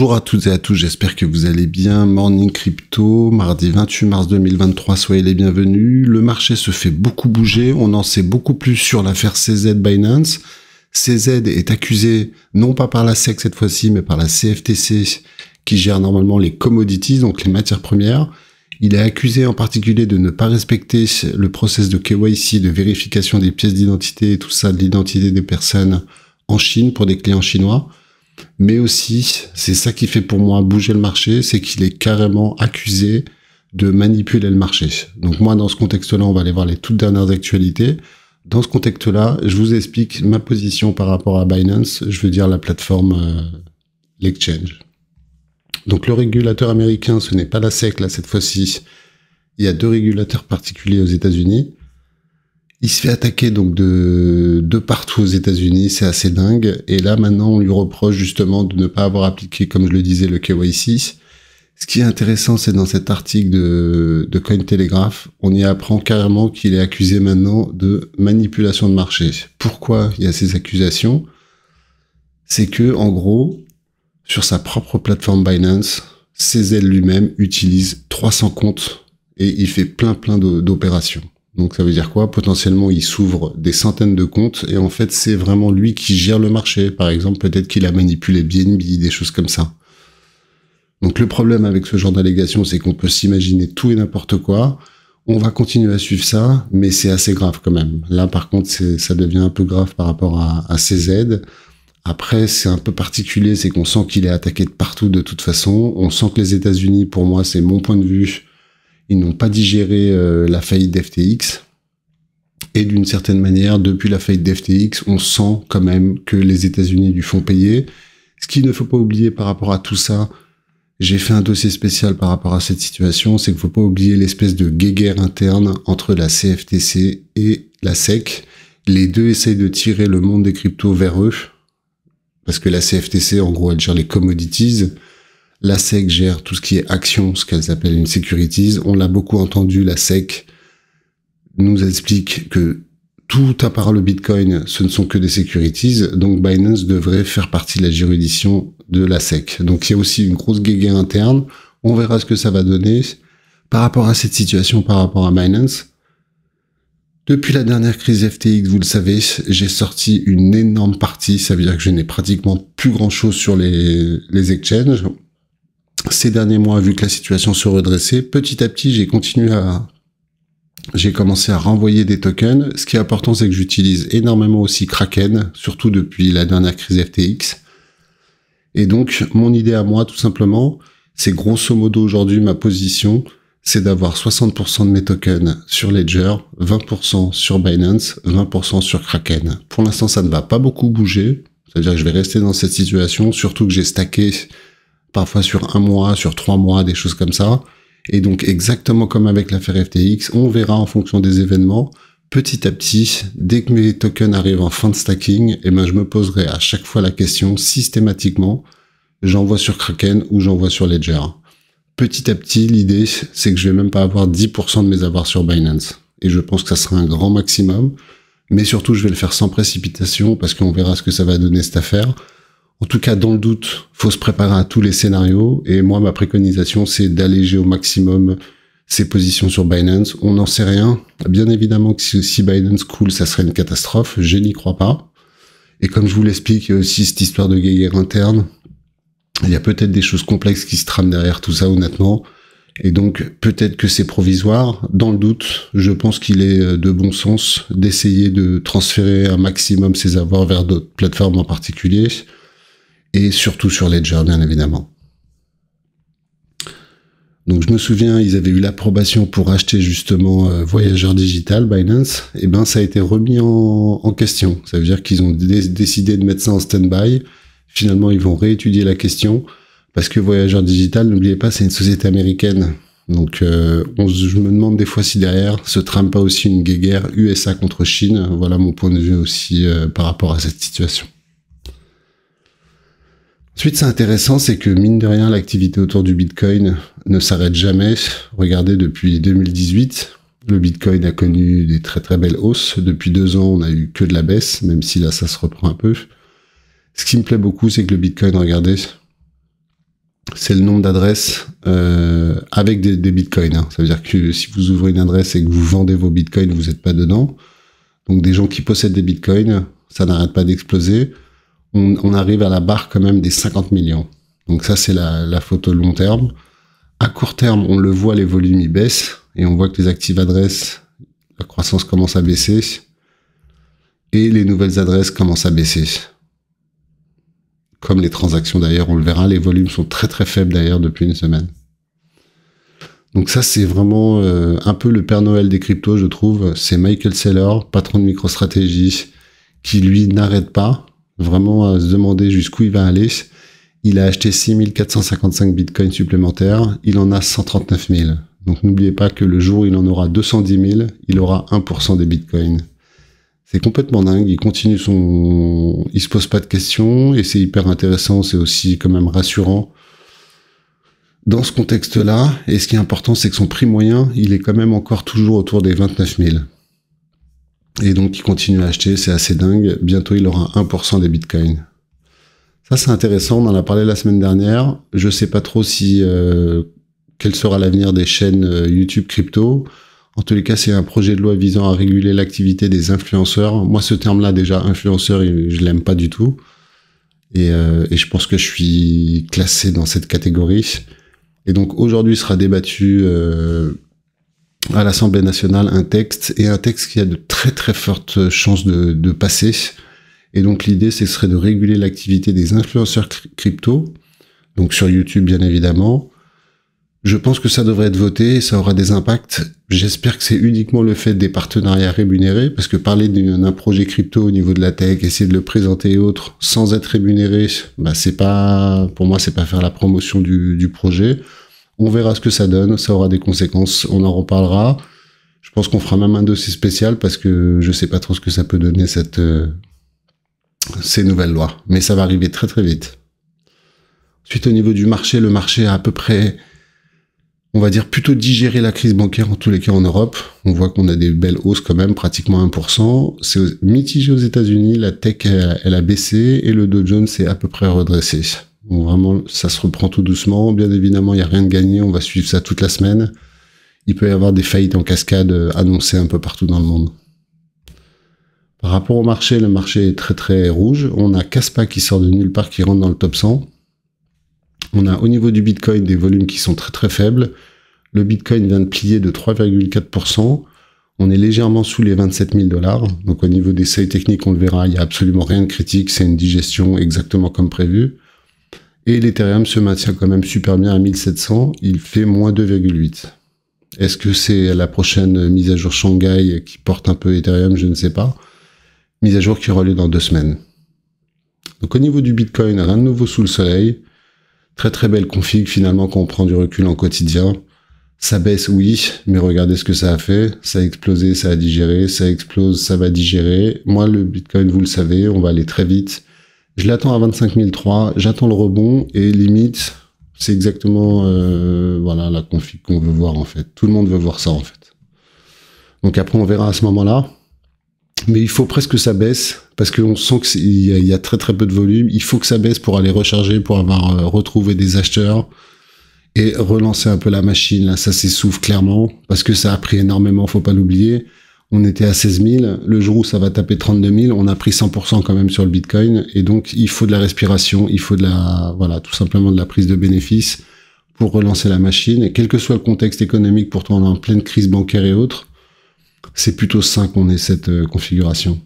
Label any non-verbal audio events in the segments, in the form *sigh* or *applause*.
Bonjour à toutes et à tous, j'espère que vous allez bien. Morning Crypto, mardi 28 mars 2023, soyez les bienvenus. Le marché se fait beaucoup bouger, on en sait beaucoup plus sur l'affaire CZ Binance. CZ est accusé, non pas par la SEC cette fois-ci, mais par la CFTC, qui gère normalement les commodities, donc les matières premières. Il est accusé en particulier de ne pas respecter le process de KYC, de vérification des pièces d'identité et tout ça, de l'identité des personnes en Chine pour des clients chinois mais aussi, c'est ça qui fait pour moi bouger le marché, c'est qu'il est carrément accusé de manipuler le marché. Donc moi, dans ce contexte-là, on va aller voir les toutes dernières actualités. Dans ce contexte-là, je vous explique ma position par rapport à Binance, je veux dire la plateforme, euh, l'exchange. Donc le régulateur américain, ce n'est pas la SEC, là, cette fois-ci. Il y a deux régulateurs particuliers aux États-Unis. Il se fait attaquer donc de, de partout aux États-Unis, c'est assez dingue. Et là, maintenant, on lui reproche justement de ne pas avoir appliqué, comme je le disais, le KYC. Ce qui est intéressant, c'est dans cet article de, de Cointelegraph, on y apprend carrément qu'il est accusé maintenant de manipulation de marché. Pourquoi il y a ces accusations C'est que, en gros, sur sa propre plateforme Binance, CZ lui-même utilise 300 comptes et il fait plein plein d'opérations. Donc ça veut dire quoi Potentiellement, il s'ouvre des centaines de comptes et en fait, c'est vraiment lui qui gère le marché. Par exemple, peut-être qu'il a manipulé BNB, des choses comme ça. Donc le problème avec ce genre d'allégation, c'est qu'on peut s'imaginer tout et n'importe quoi. On va continuer à suivre ça, mais c'est assez grave quand même. Là, par contre, ça devient un peu grave par rapport à, à aides. Après, c'est un peu particulier, c'est qu'on sent qu'il est attaqué de partout de toute façon. On sent que les États-Unis, pour moi, c'est mon point de vue, ils n'ont pas digéré euh, la faillite d'FTX. Et d'une certaine manière, depuis la faillite d'FTX, on sent quand même que les États-Unis lui font payer. Ce qu'il ne faut pas oublier par rapport à tout ça, j'ai fait un dossier spécial par rapport à cette situation, c'est qu'il ne faut pas oublier l'espèce de guéguerre interne entre la CFTC et la SEC. Les deux essayent de tirer le monde des cryptos vers eux, parce que la CFTC, en gros, elle gère les commodities, la SEC gère tout ce qui est action, ce qu'elles appellent une securities. On l'a beaucoup entendu, la SEC nous explique que tout à part le Bitcoin, ce ne sont que des securities, donc Binance devrait faire partie de la juridiction de la SEC. Donc il y a aussi une grosse guéguerre interne, on verra ce que ça va donner par rapport à cette situation, par rapport à Binance. Depuis la dernière crise FTX, vous le savez, j'ai sorti une énorme partie, ça veut dire que je n'ai pratiquement plus grand-chose sur les, les exchanges ces derniers mois, vu que la situation se redressait, petit à petit, j'ai continué à, j'ai commencé à renvoyer des tokens. Ce qui est important, c'est que j'utilise énormément aussi Kraken, surtout depuis la dernière crise FTX. Et donc, mon idée à moi, tout simplement, c'est grosso modo aujourd'hui ma position, c'est d'avoir 60% de mes tokens sur Ledger, 20% sur Binance, 20% sur Kraken. Pour l'instant, ça ne va pas beaucoup bouger. C'est-à-dire que je vais rester dans cette situation, surtout que j'ai stacké parfois sur un mois, sur trois mois, des choses comme ça. Et donc exactement comme avec l'affaire FTX, on verra en fonction des événements, petit à petit, dès que mes tokens arrivent en fin de stacking, et eh ben je me poserai à chaque fois la question systématiquement, j'envoie sur Kraken ou j'envoie sur Ledger. Petit à petit, l'idée, c'est que je vais même pas avoir 10% de mes avoirs sur Binance. Et je pense que ça sera un grand maximum. Mais surtout, je vais le faire sans précipitation parce qu'on verra ce que ça va donner cette affaire. En tout cas, dans le doute, faut se préparer à tous les scénarios. Et moi, ma préconisation, c'est d'alléger au maximum ses positions sur Binance. On n'en sait rien. Bien évidemment que si Binance coule, ça serait une catastrophe. Je n'y crois pas. Et comme je vous l'explique, il y a aussi cette histoire de guerre interne. Il y a peut-être des choses complexes qui se trament derrière tout ça, honnêtement. Et donc, peut-être que c'est provisoire. Dans le doute, je pense qu'il est euh, de bon sens d'essayer de transférer un maximum ses avoirs vers d'autres plateformes en particulier et surtout sur Ledger, bien évidemment. Donc je me souviens, ils avaient eu l'approbation pour acheter justement euh, Voyager Digital, Binance, et eh ben ça a été remis en, question. Ça veut dire qu'ils ont décidé de mettre ça en stand-by. Finalement, ils vont réétudier la question, parce que Voyageur Digital, n'oubliez pas, c'est une société américaine. Donc euh, je me demande des fois si derrière se trame pas aussi une guerre USA contre Chine. Voilà mon point de vue aussi euh, par rapport à cette situation. Ensuite, c'est intéressant, c'est que mine de rien, l'activité autour du Bitcoin ne s'arrête jamais. Regardez, depuis 2018, le Bitcoin a connu des très très belles hausses. Depuis deux ans, on n'a eu que de la baisse, même si là, ça se reprend un peu. Ce qui me plaît beaucoup, c'est que le Bitcoin, regardez, c'est le nombre d'adresses euh, avec des, bitcoins. Hein. Ça veut dire que si vous ouvrez une adresse et que vous vendez vos bitcoins, vous n'êtes pas dedans. Donc des gens qui possèdent des bitcoins, ça n'arrête pas d'exploser on, arrive à la barre quand même des 50 millions. Donc ça, c'est la, photo long terme. À court terme, on le voit, les volumes, y baissent et on voit que les actives adresses, la croissance commence à baisser et les nouvelles adresses commencent à baisser. Comme les transactions d'ailleurs, on le verra, les volumes sont très très faibles d'ailleurs depuis une semaine. Donc ça, c'est vraiment euh, un peu le Père Noël des cryptos, je trouve. C'est Michael Saylor, patron de MicroStrategy, qui lui n'arrête pas vraiment à euh, se demander jusqu'où il va aller. Il a acheté 6455 bitcoins supplémentaires, il en a 139 000. Donc n'oubliez pas que le jour où il en aura 210 000, il aura 1% des bitcoins. C'est complètement dingue, il continue son... Il se pose pas de questions et c'est hyper intéressant, c'est aussi quand même rassurant. Dans ce contexte-là, et ce qui est important, c'est que son prix moyen, il est quand même encore toujours autour des 29 000. Et donc, il continue à acheter, c'est assez dingue. Bientôt, il aura 1% des bitcoins. Ça, c'est intéressant. On en a parlé la semaine dernière. Je sais pas trop si euh, quel sera l'avenir des chaînes euh, YouTube crypto. En tous les cas, c'est un projet de loi visant à réguler l'activité des influenceurs. Moi, ce terme-là, déjà, influenceur, je l'aime pas du tout. Et, euh, et, je pense que je suis classé dans cette catégorie. Et donc, aujourd'hui sera débattu à l'Assemblée nationale un texte, et un texte qui a de très très fortes chances de, passer. Et donc l'idée, ce serait de réguler l'activité des influenceurs crypto, donc sur YouTube bien évidemment. Je pense que ça devrait être voté et ça aura des impacts. J'espère que c'est uniquement le fait des partenariats rémunérés, parce que parler d'un projet crypto au niveau de la tech, essayer de le présenter et autres sans être rémunéré, bah c'est pas, pour moi, c'est pas faire la promotion du projet. On verra ce que ça donne, ça aura des conséquences, on en reparlera. Je pense qu'on fera même un dossier spécial parce que je sais pas trop ce que ça peut donner cette euh, ces nouvelles lois, mais ça va arriver très très vite. Ensuite au niveau du marché, le marché a à peu près on va dire plutôt digérer la crise bancaire en tous les cas en Europe. On voit qu'on a des belles hausses quand même, pratiquement 1%. C'est mitigé aux États-Unis, la tech elle, a baissé et le Dow Jones s'est à peu près redressé vraiment, ça se reprend tout doucement. Bien évidemment, il n'y a rien de gagné. On va suivre ça toute la semaine. Il peut y avoir des faillites en cascade euh, annoncées un peu partout dans le monde. Par rapport au marché, le marché est très très rouge. On a Caspa qui sort de nulle part, qui rentre dans le top 100. On a au niveau du Bitcoin des volumes qui sont très très faibles. Le Bitcoin vient de plier de 3,4%. On est légèrement sous les 27 000 dollars. Donc au niveau des seuils techniques, on le verra, il n'y a absolument rien de critique. C'est une digestion exactement comme prévu. Et l'Ethereum se maintient quand même super bien à 1700. Il fait moins 2,8. Est-ce que c'est la prochaine mise à jour Shanghai qui porte un peu Ethereum Je ne sais pas. Mise à jour qui aura lieu dans deux semaines. Donc au niveau du Bitcoin, rien de nouveau sous le soleil. Très très belle config finalement quand on prend du recul en quotidien. Ça baisse, oui, mais regardez ce que ça a fait. Ça a explosé, ça a digéré, ça explose, ça va digérer. Moi, le Bitcoin, vous le savez, on va aller très vite. Je l'attends à 25 j'attends le rebond et limite, c'est exactement euh, voilà la config qu'on veut voir en fait. Tout le monde veut voir ça en fait. Donc après, on verra à ce moment-là. Mais il faut presque que ça baisse parce qu'on sent qu'il y, a très très peu de volume. Il faut que ça baisse pour aller recharger, pour avoir euh, retrouvé des acheteurs et relancer un peu la machine. Là, ça s'essouffle clairement parce que ça a pris énormément, faut pas l'oublier on était à 16 000. Le jour où ça va taper 32 000, on a pris 100% quand même sur le Bitcoin. Et donc, il faut de la respiration, il faut de la, voilà, tout simplement de la prise de bénéfices pour relancer la machine. Et quel que soit le contexte économique, pourtant on est en pleine crise bancaire et autres, c'est plutôt sain qu'on ait cette euh, configuration.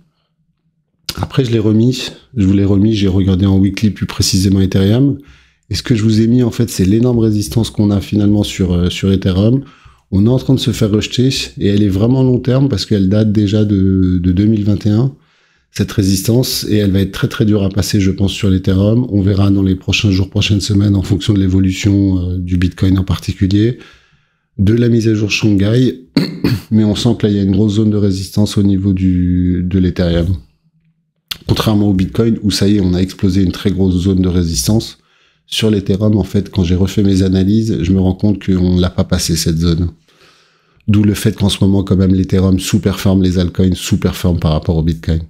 Après, je l'ai remis, je vous l'ai remis, j'ai regardé en weekly plus précisément Ethereum. Et ce que je vous ai mis, en fait, c'est l'énorme résistance qu'on a finalement sur, euh, sur Ethereum on est en train de se faire rejeter et elle est vraiment long terme parce qu'elle date déjà de, 2021, cette résistance, et elle va être très très dure à passer, je pense, sur l'Ethereum. On verra dans les prochains jours, prochaines semaines, en fonction de l'évolution euh, du Bitcoin en particulier, de la mise à jour Shanghai, *coughs* mais on sent que là, il y a une grosse zone de résistance au niveau de l'Ethereum. Contrairement au Bitcoin, où ça y est, on a explosé une très grosse zone de résistance. Sur l'Ethereum, en fait, quand j'ai refait mes analyses, je me rends compte qu'on ne l'a pas passé cette zone. D'où le fait qu'en ce moment, quand même, l'Ethereum sous-performe les altcoins, sous-performe par rapport au Bitcoin.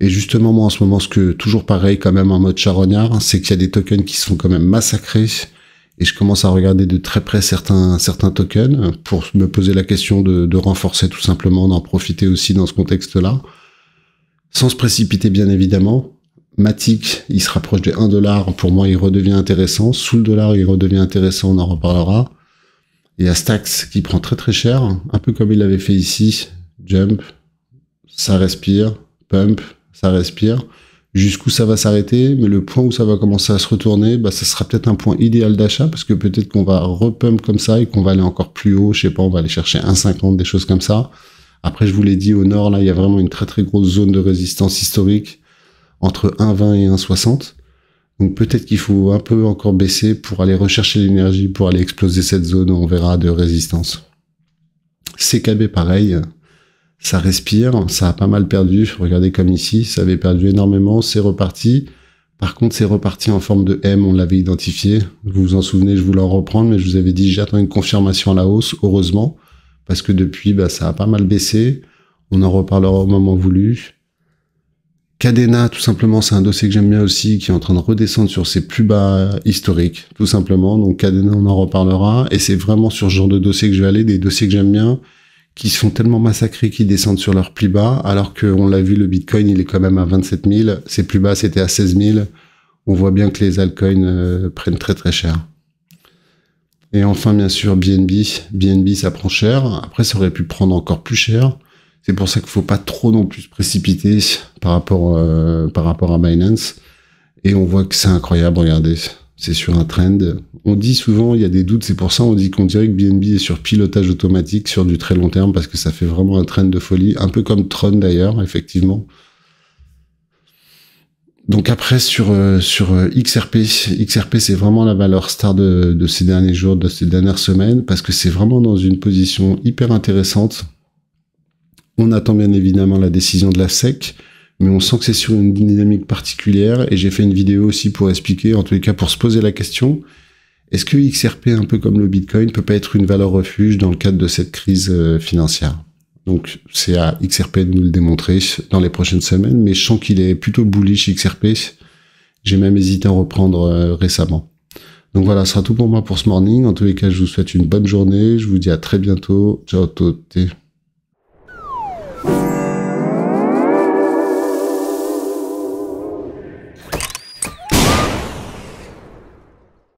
Et justement, moi, en ce moment, ce que, toujours pareil, quand même, en mode charognard, hein, c'est qu'il y a des tokens qui sont quand même massacrés. Et je commence à regarder de très près certains, certains tokens pour me poser la question de, renforcer tout simplement, d'en profiter aussi dans ce contexte-là. Sans se précipiter, bien évidemment. Matic, il se rapproche des 1 dollar. Pour moi, il redevient intéressant. Sous le dollar, il redevient intéressant. On en reparlera et à Stax qui prend très très cher, un peu comme il l'avait fait ici, jump, ça respire, pump, ça respire. Jusqu'où ça va s'arrêter, mais le point où ça va commencer à se retourner, bah, ça sera peut-être un point idéal d'achat parce que peut-être qu'on va repump comme ça et qu'on va aller encore plus haut. Je sais pas, on va aller chercher 1,50, des choses comme ça. Après, je vous l'ai dit, au nord, là, il y a vraiment une très très grosse zone de résistance historique entre 1,20 et 1,60. Donc peut-être qu'il faut un peu encore baisser pour aller rechercher l'énergie, pour aller exploser cette zone, on verra, de résistance. CKB pareil, ça respire, ça a pas mal perdu, regardez comme ici, ça avait perdu énormément, c'est reparti. Par contre, c'est reparti en forme de M, on l'avait identifié. Vous vous en souvenez, je voulais en reprendre, mais je vous avais dit, j'attends une confirmation à la hausse, heureusement, parce que depuis, bah, ça a pas mal baissé. On en reparlera au moment voulu. Cadena, tout simplement, c'est un dossier que j'aime bien aussi, qui est en train de redescendre sur ses plus bas historiques, tout simplement. Donc Cadena, on en reparlera. Et c'est vraiment sur ce genre de dossier que je vais aller, des dossiers que j'aime bien, qui sont tellement massacrés qu'ils descendent sur leurs plus bas, alors qu'on l'a vu, le Bitcoin, il est quand même à 27 000. Ses plus bas, c'était à 16 000. On voit bien que les altcoins euh, prennent très très cher. Et enfin, bien sûr, BNB. BNB, ça prend cher. Après, ça aurait pu prendre encore plus cher. C'est pour ça qu'il faut pas trop non plus précipiter par rapport, euh, par rapport à Binance. Et on voit que c'est incroyable, regardez. C'est sur un trend. On dit souvent, il y a des doutes, c'est pour ça on dit qu'on dirait que BNB est sur pilotage automatique sur du très long terme parce que ça fait vraiment un trend de folie. Un peu comme Tron d'ailleurs, effectivement. Donc après sur euh, sur euh, XRP, XRP c'est vraiment la valeur star de, de, ces derniers jours, de ces dernières semaines, parce que c'est vraiment dans une position hyper intéressante. On attend bien évidemment la décision de la SEC, mais on sent que c'est sur une dynamique particulière, et j'ai fait une vidéo aussi pour expliquer, en tous les cas pour se poser la question, est-ce que XRP, un peu comme le Bitcoin, peut pas être une valeur refuge dans le cadre de cette crise euh, financière donc c'est à XRP de nous le démontrer dans les prochaines semaines, mais je sens qu'il est plutôt bullish XRP. J'ai même hésité à en reprendre euh, récemment. Donc voilà, ce sera tout pour moi pour ce morning. En tous les cas, je vous souhaite une bonne journée. Je vous dis à très bientôt. Ciao tout.